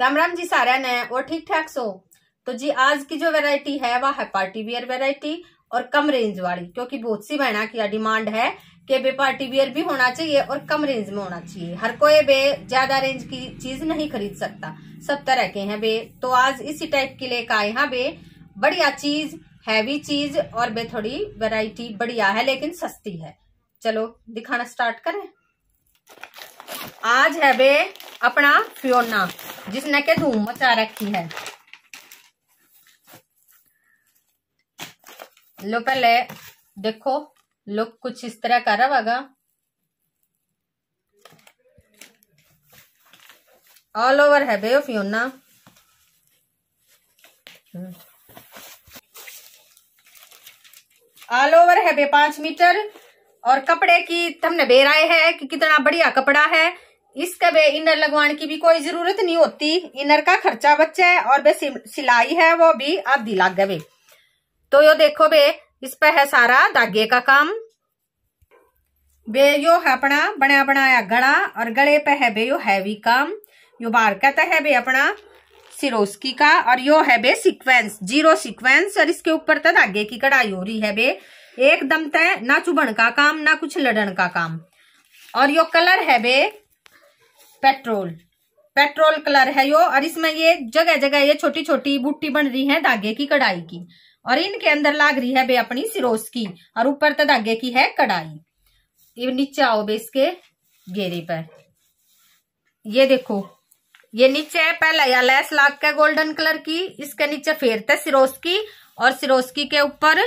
राम राम जी सारा ने और ठीक ठाक सो तो जी आज की जो वैरायटी है वह है पार्टी वियर वैरायटी और कम रेंज वाली क्योंकि बहुत सी बहना की डिमांड है कि बे पार्टी वियर भी होना चाहिए और कम रेंज में होना चाहिए हर कोई बे ज्यादा रेंज की चीज नहीं खरीद सकता सब तरह के हैं बे तो आज इसी टाइप की लेकर आए हैं बे बढ़िया चीज हैवी चीज और बे थोड़ी वैरायटी बढ़िया है लेकिन सस्ती है चलो दिखाना स्टार्ट करें आज है बे अपना फ्योना जिसने के धूम मचा रखी है लो पहले देखो लुक कुछ इस तरह का रहेगा ऑल ओवर है बे ऑफ ऑल ओवर है बे पांच मीटर और कपड़े की हमने बेराए है कि कितना बढ़िया कपड़ा है इसका वे इनर लगवाने की भी कोई जरूरत नहीं होती इनर का खर्चा बच्चा है और वे सिलाई है वो भी आधी लाग गए तो यो देखो बे इस पर है सारा धागे का काम बे यो है अपना बनाया बनाया गड़ा और गड़े पे है बे यो हैवी काम यो बार कहता है बे अपना सिरोस्की का और यो है बे सीक्वेंस जीरो सीक्वेंस और इसके ऊपर तो धागे की कढ़ाई हो रही है बे एकदम तय ना चुभन का काम ना कुछ लड़न का काम और यो कलर है बे पेट्रोल पेट्रोल कलर है यो और इसमें ये जगह जगह ये छोटी छोटी बूटी बन रही है धागे की कढ़ाई की और इनके अंदर लाग रही है बे अपनी सिरोस की और ऊपर तो धागे की है कढ़ाई ये नीचे आओ बे इसके घेरे पर ये देखो ये नीचे है पहला या लैस लाग के गोल्डन कलर की इसके नीचे फेरते तो सिरोस की और सिरोस्की के ऊपर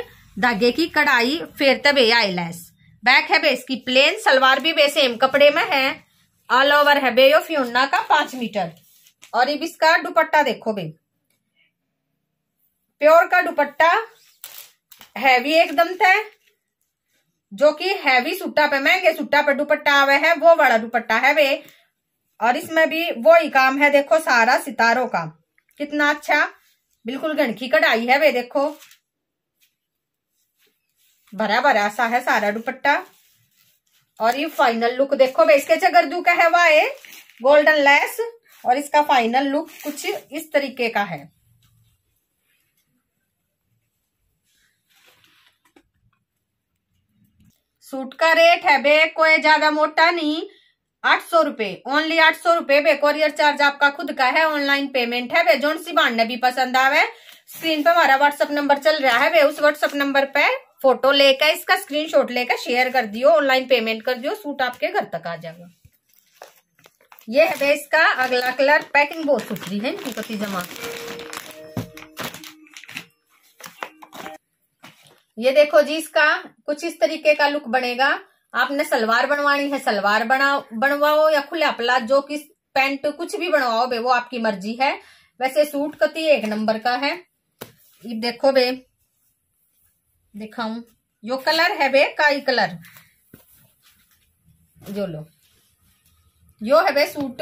धागे की कढ़ाई फेरते तो बे आई लैस बैक है बे इसकी प्लेन सलवार भी बे सेम कपड़े में है ऑल ओवर है बे फ्यूना का पांच मीटर और अब इसका दुपट्टा देखो बे प्योर का दुपट्टा हैवी एकदम थे जो कि हैवी सुट्टा पे महंगे सुट्टा पे दुपट्टा आवे है वो बड़ा दुपट्टा है वे और इसमें भी वो ही काम है देखो सारा सितारों का कितना अच्छा बिल्कुल गणखी कढ़ाई है वे देखो भरा भरा सा है सारा दुपट्टा और ये फाइनल लुक देखो बेस इसके चगरदू का है वाह गोल्डन लेस और इसका फाइनल लुक कुछ इस तरीके का है सूट का रेट है बे कोई ज्यादा मोटा नहीं आठ सौ रूपये ओनली आठ सौ रूपये बे कोरियर चार्ज आपका खुद का है ऑनलाइन पेमेंट है बे जोन सी बांड भी पसंद आवे स्क्रीन पे हमारा व्हाट्सअप नंबर चल रहा है वे उस व्हाट्सअप नंबर पे फोटो लेकर इसका स्क्रीनशॉट लेकर शेयर कर दियो ऑनलाइन पेमेंट कर दियो सूट आपके घर तक आ जाएगा ये है इसका अगला कलर पैकिंग बहुत सुथरी है इनकी पति जमा ये देखो जी इसका कुछ इस तरीके का लुक बनेगा आपने सलवार बनवानी है सलवार बनाओ बनवाओ या खुला जो किस पैंट कुछ भी बनवाओ बे वो आपकी मर्जी है वैसे सूट कति तो एक नंबर का है ये देखो बे दिखाऊं यो कलर है बे काई कलर जो लो यो है बे सूट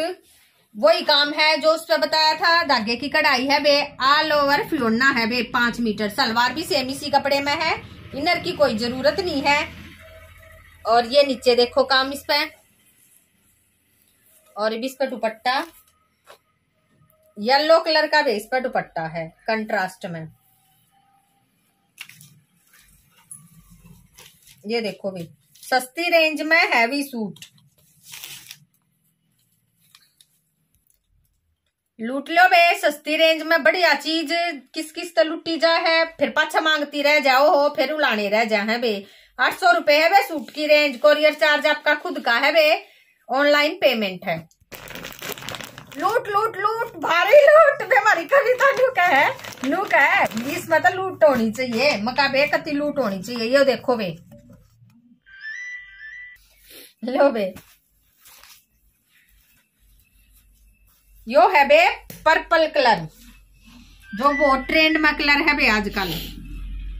वही काम है जो उस पर बताया था धागे की कढ़ाई है बे ऑल ओवर फ्लोना है बे पांच मीटर सलवार भी सेम इसी कपड़े में है इनर की कोई जरूरत नहीं है और ये नीचे देखो काम इस पे और भी इस पर दुपट्टा येलो कलर का भी इस पर दुपट्टा है कंट्रास्ट में ये देखो भी सस्ती रेंज में हैवी सूट लूट लो बे सस्ती रेंज में बढ़िया चीज किस किस तो लुटी जा है फिर पाछा मांगती रह जाओ हो फिर उलाने रह जा है बे आठ सौ रुपए है बे सूट की रेंज कोरियर चार्ज आपका खुद का है बे ऑनलाइन पेमेंट है लूट लूट लूट भारी लूट बेमारी कविता नुक तो है नुक है इसमें तो लूट होनी चाहिए मका बे कति लूट होनी चाहिए ये देखो बे लो बे यो है बे पर्पल कलर जो वो ट्रेंड में कलर है बे आजकल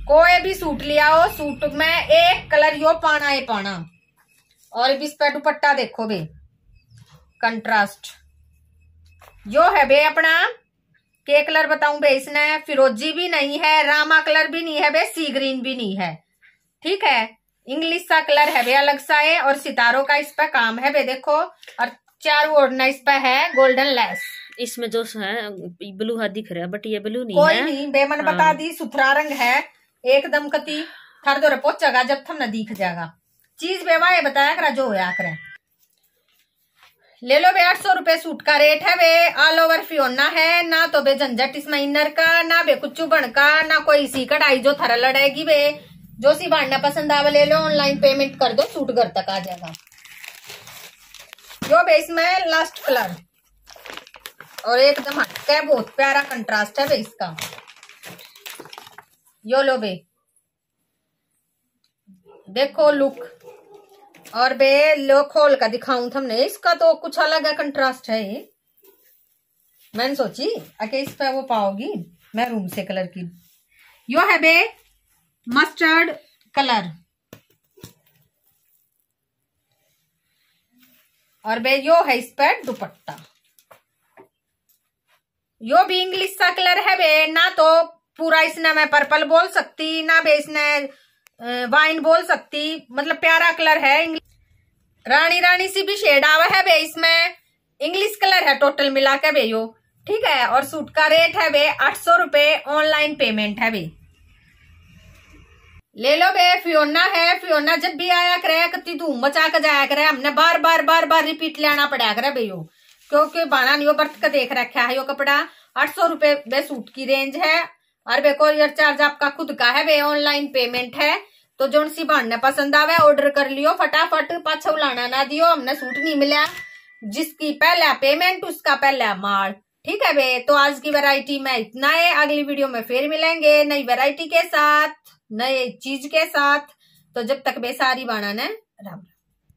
कोई भी सूट लिया हो सूट में एक कलर यो पाना है पाना और भी इस पर दुपट्टा देखो बे कंट्रास्ट यो है बे अपना के कलर बताऊं बे इसने फिरोजी भी नहीं है रामा कलर भी नहीं है बे सी ग्रीन भी नहीं है ठीक है इंग्लिश सा कलर है भी अलग सा है और सितारों का इस पर काम है भी देखो और चार ओढ़ना इस पर है गोल्डन लेस इसमें जो है ब्लू है दिख रहा है बट ये ब्लू नहीं कोई है। नहीं बेमन हाँ। बता दी सुथरा रंग है एकदम कति थर दो पहुंच जब थम न दिख जाएगा चीज बेवा ये बताया करा जो होया करे ले लो बे आठ सौ रूपये सूट का रेट है वे ऑल ओवर फ्योना है ना तो बे झंझट इसमें इनर का ना बे कुछ बन का ना कोई सी कढ़ाई जो थर लड़ेगी वे जो सी बांटना पसंद आवा ले लो ऑनलाइन पेमेंट कर दो सूट घर तक आ जाएगा जो बेस में लास्ट कलर और एकदम हटके बहुत प्यारा कंट्रास्ट है बेस का यो लो बे देखो लुक और बे लो खोल का दिखाऊं थमने इसका तो कुछ अलग है कंट्रास्ट है ये मैंने सोची अके इस पे वो पाओगी मैं रूम से कलर की यो है बे मस्टर्ड कलर और बे यो है इस पर दुपट्टा यो भी इंग्लिश सा कलर है बे ना तो पूरा इसने मैं पर्पल बोल सकती ना बे इसने वाइन बोल सकती मतलब प्यारा कलर है रानी रानी सी भी शेड आवा है बे इसमें इंग्लिश कलर है टोटल मिला के बे यो ठीक है और सूट का रेट है वे आठ सौ रुपए ऑनलाइन पेमेंट है वे ले लो बे फ्योना है फियोना जब भी आया करे कती धूम मचा कर जाया करे हमने बार बार बार बार रिपीट लेना पड़ा करे भैया क्योंकि बाना नहीं बर्थ का देख रखा है यो कपड़ा आठ सौ रूपये बे सूट की रेंज है और बे यार चार्ज आपका खुद का है बे ऑनलाइन पेमेंट है तो जो सी बांधना पसंद आवे ऑर्डर कर लियो फटाफट पाछ लाना ना दियो हमने सूट नहीं मिला जिसकी पहला पेमेंट उसका पहला माल ठीक है बे तो आज की वैरायटी में इतना है अगली वीडियो में फिर मिलेंगे नई वैरायटी के साथ नए चीज के साथ तो जब तक बे सारी ने राम राम